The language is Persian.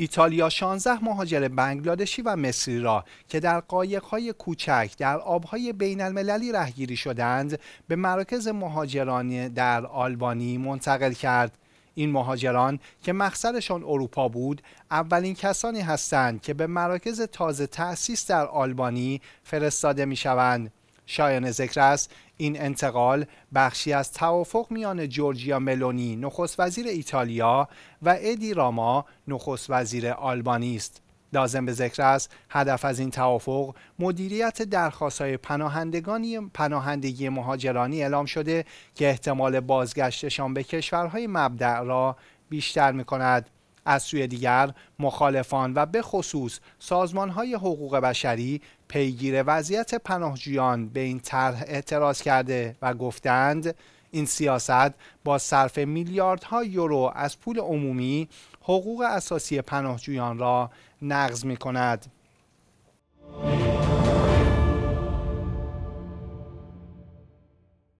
ایتالیا 16 مهاجر بنگلادشی و مصری را که در قایق‌های کوچک در آبهای بین المللی رهگیری شدند به مراکز مهاجران در آلبانی منتقل کرد. این مهاجران که مقصدشان اروپا بود اولین کسانی هستند که به مراکز تازه تأسیس در آلبانی فرستاده می شوند. شایان ذکر است این انتقال بخشی از توافق میان جورجیا ملونی نخست وزیر ایتالیا و ادی راما نخست وزیر آلبانی است لازم به ذکر است هدف از این توافق مدیریت های پناهندگانی پناهندگی مهاجرانی اعلام شده که احتمال بازگشتشان به کشورهای مبدع را بیشتر می کند. از سوی دیگر مخالفان و به خصوص سازمان های حقوق بشری پیگیر وضعیت پناهجویان به این طرح اعتراض کرده و گفتند این سیاست با صرف میلیاردها یورو از پول عمومی حقوق اساسی پناهجویان را نقض می کند.